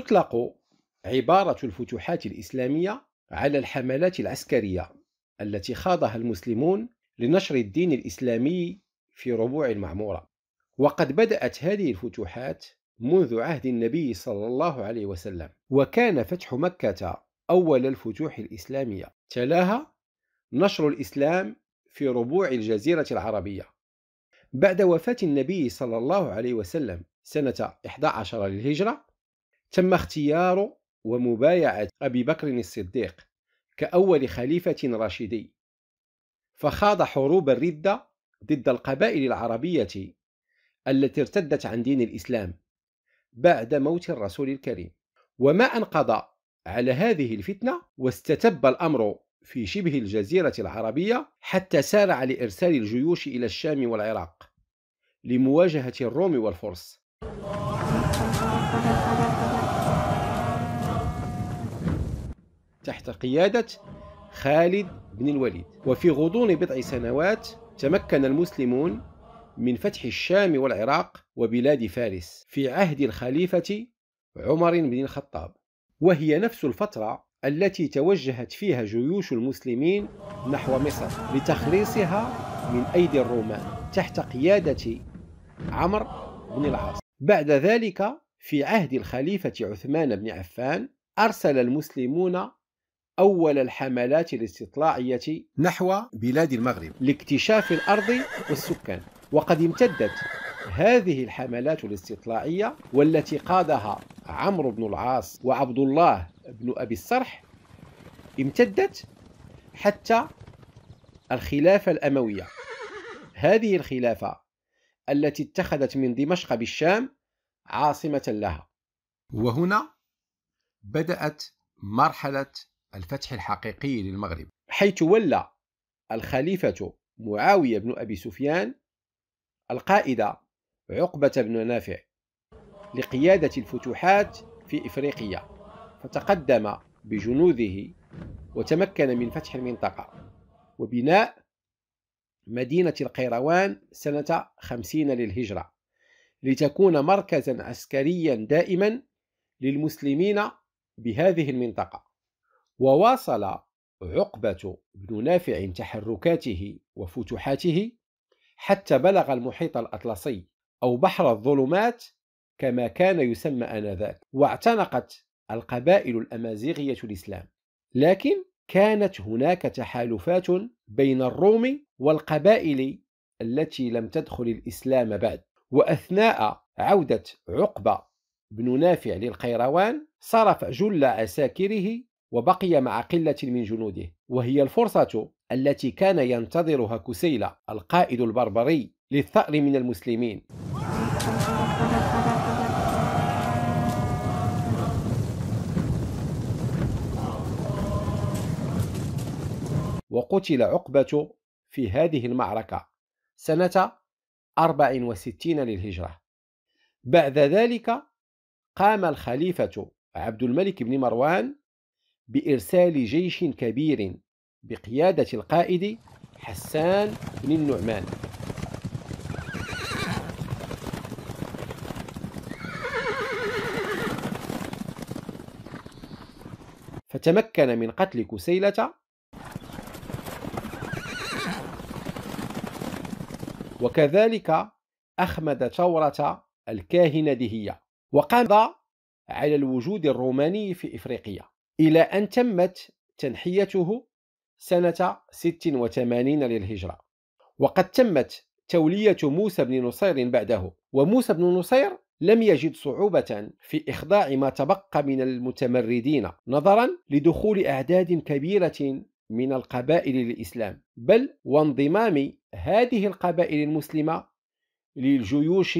تطلق عبارة الفتوحات الإسلامية على الحملات العسكرية التي خاضها المسلمون لنشر الدين الإسلامي في ربوع المعمورة وقد بدأت هذه الفتوحات منذ عهد النبي صلى الله عليه وسلم وكان فتح مكة أول الفتوح الإسلامية تلاها نشر الإسلام في ربوع الجزيرة العربية بعد وفاة النبي صلى الله عليه وسلم سنة 11 للهجرة تم اختيار ومبايعة أبي بكر الصديق كأول خليفة راشدي فخاض حروب الردة ضد القبائل العربية التي ارتدت عن دين الإسلام بعد موت الرسول الكريم وما أنقض على هذه الفتنة واستتب الأمر في شبه الجزيرة العربية حتى سارع لإرسال الجيوش إلى الشام والعراق لمواجهة الروم والفرس تحت قيادة خالد بن الوليد وفي غضون بضع سنوات تمكن المسلمون من فتح الشام والعراق وبلاد فارس في عهد الخليفة عمر بن الخطاب وهي نفس الفترة التي توجهت فيها جيوش المسلمين نحو مصر لتخليصها من أيدي الرومان تحت قيادة عمرو بن العاص بعد ذلك في عهد الخليفة عثمان بن عفان أرسل المسلمون أول الحملات الاستطلاعية نحو بلاد المغرب لاكتشاف الأرض والسكان وقد امتدت هذه الحملات الاستطلاعية والتي قادها عمرو بن العاص وعبد الله بن أبي الصرح امتدت حتى الخلافة الأموية هذه الخلافة التي اتخذت من دمشق بالشام عاصمة لها وهنا بدأت مرحلة الفتح الحقيقي للمغرب حيث ولى الخليفة معاوية بن أبي سفيان القائد عقبة بن نافع لقيادة الفتوحات في إفريقيا فتقدم بجنوده وتمكن من فتح المنطقة وبناء مدينة القيروان سنة خمسين للهجرة لتكون مركزا عسكريا دائما للمسلمين بهذه المنطقة وواصل عقبة بن نافع تحركاته وفتوحاته حتى بلغ المحيط الأطلسي أو بحر الظلمات كما كان يسمى آنذاك واعتنقت القبائل الأمازيغية الإسلام لكن كانت هناك تحالفات بين الروم والقبائل التي لم تدخل الإسلام بعد وأثناء عودة عقبة بن نافع للقيروان صرف جل عساكره وبقي مع قلة من جنوده وهي الفرصة التي كان ينتظرها كسيلة القائد البربري للثأر من المسلمين وقتل عقبة في هذه المعركة سنة 64 للهجرة بعد ذلك قام الخليفة عبد الملك بن مروان بإرسال جيش كبير بقيادة القائد حسان بن النعمان فتمكن من قتل كسيلة وكذلك أخمد ثورة الكاهنة دهية وقام على الوجود الروماني في إفريقيا إلى أن تمت تنحيته سنة 86 للهجرة وقد تمت تولية موسى بن نصير بعده وموسى بن نصير لم يجد صعوبة في إخضاع ما تبقى من المتمردين نظرا لدخول أعداد كبيرة من القبائل للإسلام بل وانضمام هذه القبائل المسلمة للجيوش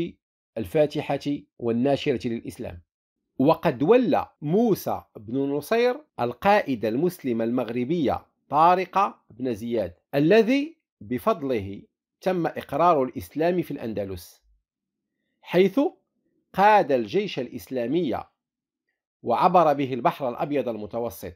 الفاتحة والناشرة للإسلام وقد ولى موسى بن نصير القائد المسلم المغربية طارق بن زياد الذي بفضله تم إقرار الإسلام في الأندلس حيث قاد الجيش الإسلامي وعبر به البحر الأبيض المتوسط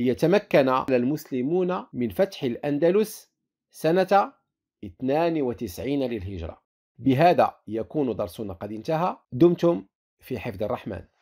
ليتمكن المسلمون من فتح الأندلس سنة 92 للهجرة بهذا يكون درسنا قد انتهى دمتم في حفظ الرحمن